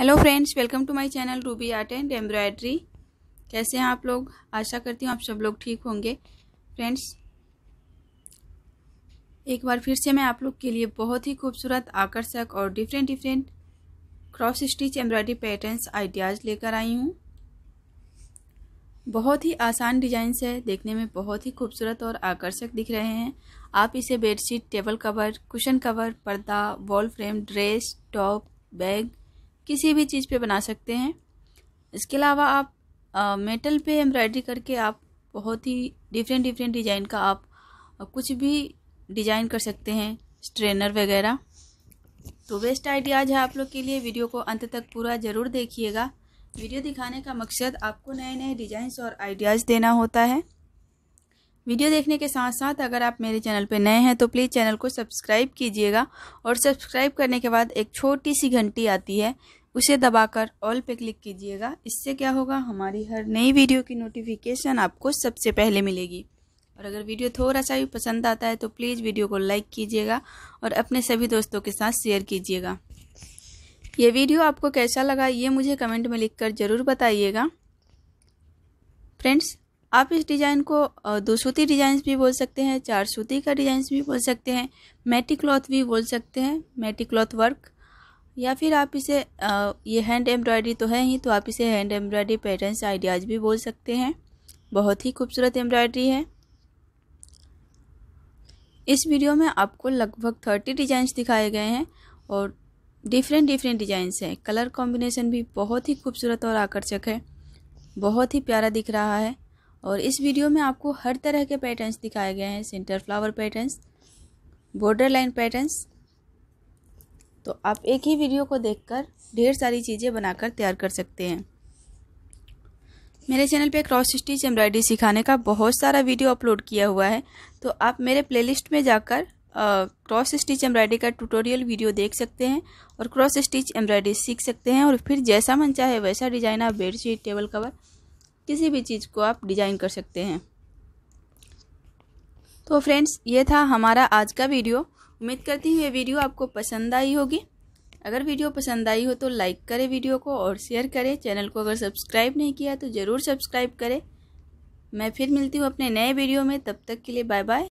hello friends welcome to my channel Ruby art and embroidery कैसे हैं आप लोग आशा करती हूँ आप सब लोग ठीक होंगे फ्रेंड्स एक बार फिर से मैं आप लोग के लिए बहुत ही खूबसूरत आकर्षक और different different cross stitch embroidery patterns ideas लेकर आई हूँ बहुत ही आसान डिजाइंस है देखने में बहुत ही खूबसूरत और आकर्षक दिख रहे हैं आप इसे bedsheet table cover cushion cover पर्दा wall frame dress top bag किसी भी चीज़ पे बना सकते हैं इसके अलावा आप आ, मेटल पे एम्ब्रॉयडरी करके आप बहुत ही डिफरेंट डिफरेंट डिज़ाइन का आप कुछ भी डिज़ाइन कर सकते हैं स्ट्रेनर वगैरह तो बेस्ट आइडियाज़ है आप लोग के लिए वीडियो को अंत तक पूरा ज़रूर देखिएगा वीडियो दिखाने का मकसद आपको नए नए डिज़ाइंस और आइडियाज़ देना होता है वीडियो देखने के साथ साथ अगर आप मेरे चैनल पर नए हैं तो प्लीज़ चैनल को सब्सक्राइब कीजिएगा और सब्सक्राइब करने के बाद एक छोटी सी घंटी आती है उसे दबाकर ऑल पे क्लिक कीजिएगा इससे क्या होगा हमारी हर नई वीडियो की नोटिफिकेशन आपको सबसे पहले मिलेगी और अगर वीडियो थोड़ा सा भी पसंद आता है तो प्लीज़ वीडियो को लाइक कीजिएगा और अपने सभी दोस्तों के साथ शेयर कीजिएगा ये वीडियो आपको कैसा लगा ये मुझे कमेंट में लिखकर ज़रूर बताइएगा फ्रेंड्स आप इस डिज़ाइन को दो सूती डिज़ाइंस भी बोल सकते हैं चार सूती का डिजाइन भी बोल सकते हैं मैटी क्लॉथ भी बोल सकते हैं मैटी क्लॉथ वर्क या फिर आप इसे ये हैंड एम्ब्रॉयडरी तो है ही तो आप इसे हैंड एम्ब्रॉयडरी पैटर्न्स आइडियाज़ भी बोल सकते हैं बहुत ही खूबसूरत एम्ब्रॉयडरी है इस वीडियो में आपको लगभग थर्टी डिजाइंस दिखाए गए हैं और डिफरेंट डिफरेंट डिजाइंस हैं कलर कॉम्बिनेशन भी बहुत ही खूबसूरत और आकर्षक है बहुत ही प्यारा दिख रहा है और इस वीडियो में आपको हर तरह के पैटर्न्स दिखाए गए हैं centre flower patterns border line patterns तो आप एक ही वीडियो को देखकर ढेर सारी चीज़ें बनाकर तैयार कर सकते हैं मेरे चैनल पे क्रॉस स्टिच एम्ब्रॉयडरी सिखाने का बहुत सारा वीडियो अपलोड किया हुआ है तो आप मेरे प्लेलिस्ट में जाकर क्रॉस स्टिच एम्ब्रॉयडरी का ट्यूटोरियल वीडियो देख सकते हैं और क्रॉस स्टिच एम्ब्रॉयडरी सीख सकते हैं और फिर जैसा मन चाहे वैसा डिज़ाइन आप बेडशीट टेबल कवर किसी भी चीज़ को आप डिज़ाइन कर सकते हैं तो फ्रेंड्स ये था हमारा आज का वीडियो उम्मीद करती हूँ ये वीडियो आपको पसंद आई होगी अगर वीडियो पसंद आई हो तो लाइक करें वीडियो को और शेयर करें चैनल को अगर सब्सक्राइब नहीं किया तो ज़रूर सब्सक्राइब करें मैं फिर मिलती हूँ अपने नए वीडियो में तब तक के लिए बाय बाय